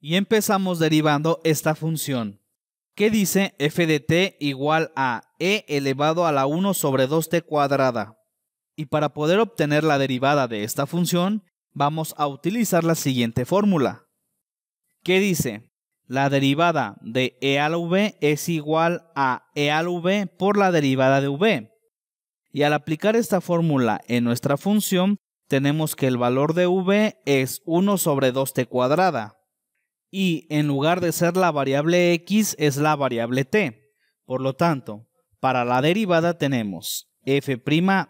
y empezamos derivando esta función que dice f de t igual a e elevado a la 1 sobre 2t cuadrada. Y para poder obtener la derivada de esta función, vamos a utilizar la siguiente fórmula, ¿Qué dice, la derivada de e a la v es igual a e a la v por la derivada de v. Y al aplicar esta fórmula en nuestra función, tenemos que el valor de v es 1 sobre 2t cuadrada y en lugar de ser la variable x es la variable t. Por lo tanto, para la derivada tenemos f'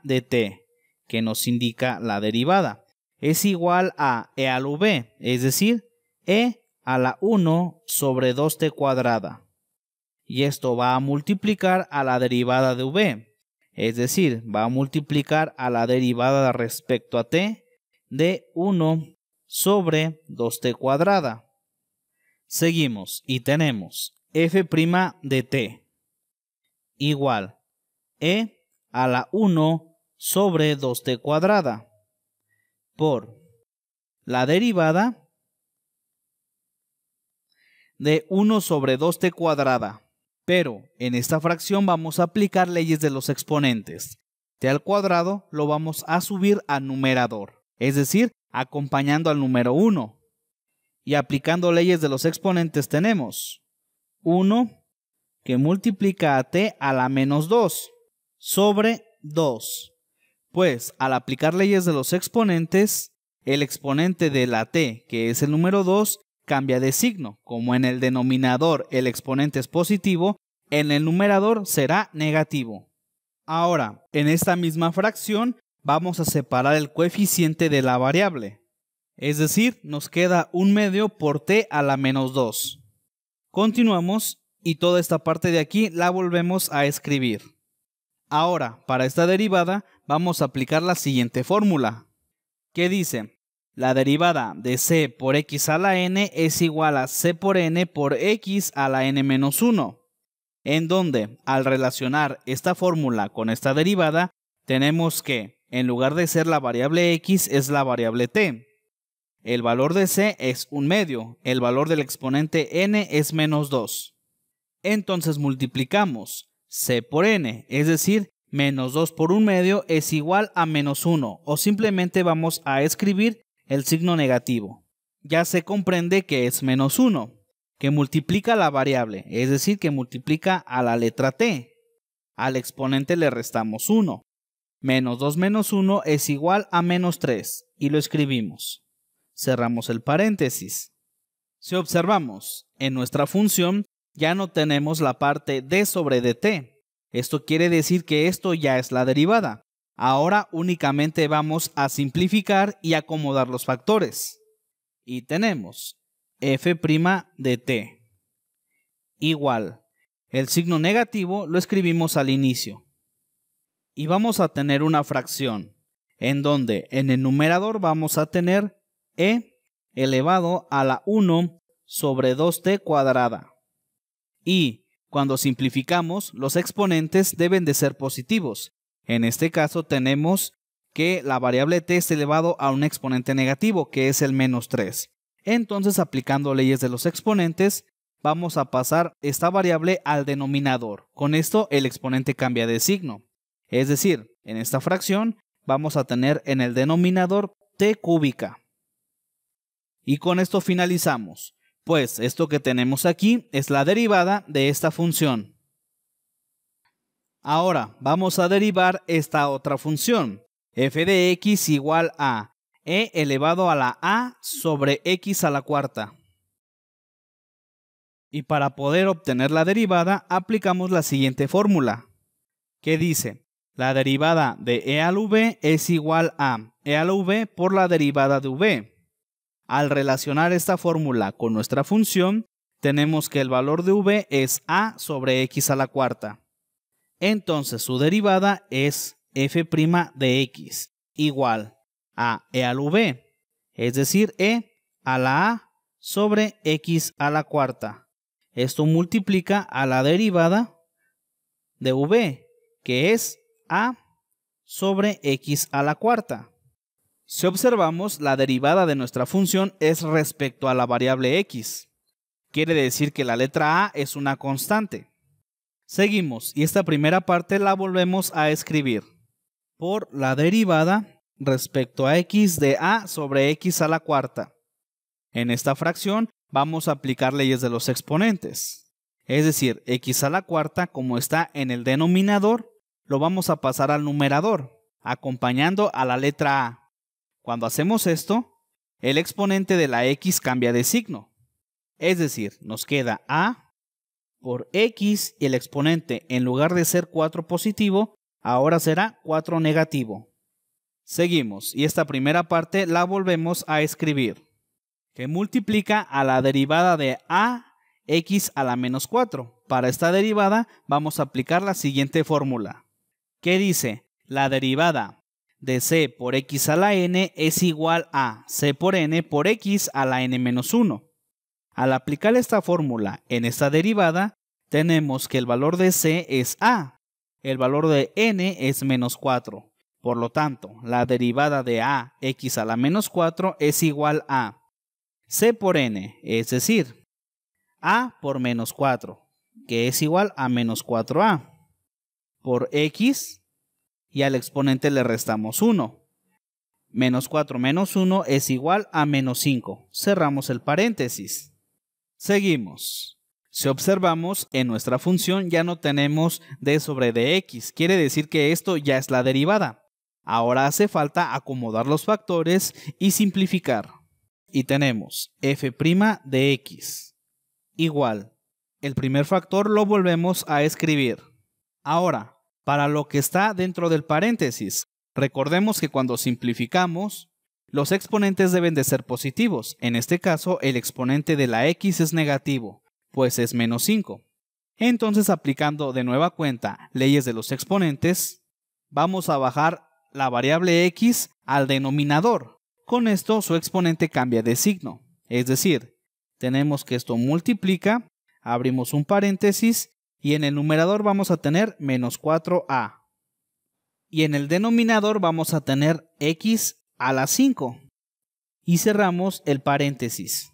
de t, que nos indica la derivada, es igual a e al v, es decir, e a la 1 sobre 2t cuadrada. Y esto va a multiplicar a la derivada de v, es decir, va a multiplicar a la derivada respecto a t de 1 sobre 2t cuadrada Seguimos y tenemos f' de t igual e a la 1 sobre 2t cuadrada por la derivada de 1 sobre 2t cuadrada. Pero en esta fracción vamos a aplicar leyes de los exponentes. t al cuadrado lo vamos a subir a numerador, es decir, acompañando al número 1 y aplicando leyes de los exponentes tenemos 1 que multiplica a t a la menos 2 sobre 2. Pues al aplicar leyes de los exponentes, el exponente de la t, que es el número 2, cambia de signo. Como en el denominador el exponente es positivo, en el numerador será negativo. Ahora, en esta misma fracción vamos a separar el coeficiente de la variable. Es decir, nos queda un medio por t a la menos 2. Continuamos y toda esta parte de aquí la volvemos a escribir. Ahora, para esta derivada, vamos a aplicar la siguiente fórmula, que dice, la derivada de c por x a la n es igual a c por n por x a la n menos 1, en donde, al relacionar esta fórmula con esta derivada, tenemos que, en lugar de ser la variable x, es la variable t, el valor de C es un medio, el valor del exponente n es menos 2. Entonces multiplicamos C por n, es decir, menos 2 por un medio es igual a menos 1, o simplemente vamos a escribir el signo negativo. Ya se comprende que es menos 1, que multiplica la variable, es decir, que multiplica a la letra t. Al exponente le restamos 1. Menos 2 menos 1 es igual a menos 3, y lo escribimos. Cerramos el paréntesis. Si observamos, en nuestra función ya no tenemos la parte d sobre dt. Esto quiere decir que esto ya es la derivada. Ahora únicamente vamos a simplificar y acomodar los factores. Y tenemos f' dt igual. El signo negativo lo escribimos al inicio. Y vamos a tener una fracción, en donde en el numerador vamos a tener e elevado a la 1 sobre 2t cuadrada. Y cuando simplificamos, los exponentes deben de ser positivos. En este caso tenemos que la variable t es elevado a un exponente negativo, que es el menos 3. Entonces, aplicando leyes de los exponentes, vamos a pasar esta variable al denominador. Con esto, el exponente cambia de signo. Es decir, en esta fracción vamos a tener en el denominador t cúbica. Y con esto finalizamos, pues esto que tenemos aquí es la derivada de esta función. Ahora vamos a derivar esta otra función, f de x igual a e elevado a la a sobre x a la cuarta. Y para poder obtener la derivada aplicamos la siguiente fórmula, que dice, la derivada de e al v es igual a e al v por la derivada de v. Al relacionar esta fórmula con nuestra función, tenemos que el valor de v es a sobre x a la cuarta. Entonces su derivada es f' de x igual a e al v, es decir, e a la a sobre x a la cuarta. Esto multiplica a la derivada de v, que es a sobre x a la cuarta. Si observamos, la derivada de nuestra función es respecto a la variable x. Quiere decir que la letra A es una constante. Seguimos y esta primera parte la volvemos a escribir por la derivada respecto a x de a sobre x a la cuarta. En esta fracción vamos a aplicar leyes de los exponentes. Es decir, x a la cuarta, como está en el denominador, lo vamos a pasar al numerador, acompañando a la letra a. Cuando hacemos esto, el exponente de la x cambia de signo. Es decir, nos queda a por x y el exponente en lugar de ser 4 positivo, ahora será 4 negativo. Seguimos y esta primera parte la volvemos a escribir, que multiplica a la derivada de a x a la menos 4. Para esta derivada vamos a aplicar la siguiente fórmula, ¿Qué dice la derivada de c por x a la n es igual a c por n por x a la n menos 1. Al aplicar esta fórmula en esta derivada, tenemos que el valor de c es a, el valor de n es menos 4. Por lo tanto, la derivada de a x a la menos 4 es igual a c por n, es decir, a por menos 4, que es igual a menos 4a, por x y al exponente le restamos 1. Menos 4 menos 1 es igual a menos 5. Cerramos el paréntesis. Seguimos. Si observamos, en nuestra función ya no tenemos d sobre dx, quiere decir que esto ya es la derivada. Ahora hace falta acomodar los factores y simplificar. Y tenemos f' de x igual. El primer factor lo volvemos a escribir. Ahora, para lo que está dentro del paréntesis. Recordemos que cuando simplificamos, los exponentes deben de ser positivos. En este caso, el exponente de la x es negativo, pues es menos 5. Entonces, aplicando de nueva cuenta leyes de los exponentes, vamos a bajar la variable x al denominador. Con esto, su exponente cambia de signo. Es decir, tenemos que esto multiplica, abrimos un paréntesis y en el numerador vamos a tener menos 4a. Y en el denominador vamos a tener x a la 5. Y cerramos el paréntesis.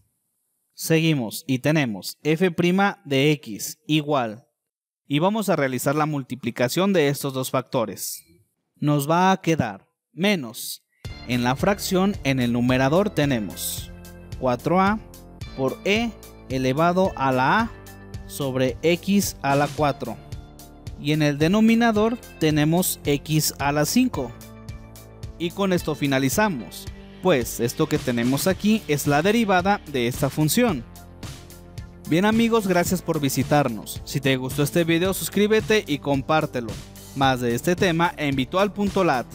Seguimos y tenemos f' de x igual. Y vamos a realizar la multiplicación de estos dos factores. Nos va a quedar menos. En la fracción en el numerador tenemos 4a por e elevado a la a sobre x a la 4 y en el denominador tenemos x a la 5 y con esto finalizamos pues esto que tenemos aquí es la derivada de esta función bien amigos gracias por visitarnos si te gustó este video suscríbete y compártelo más de este tema en virtual.lat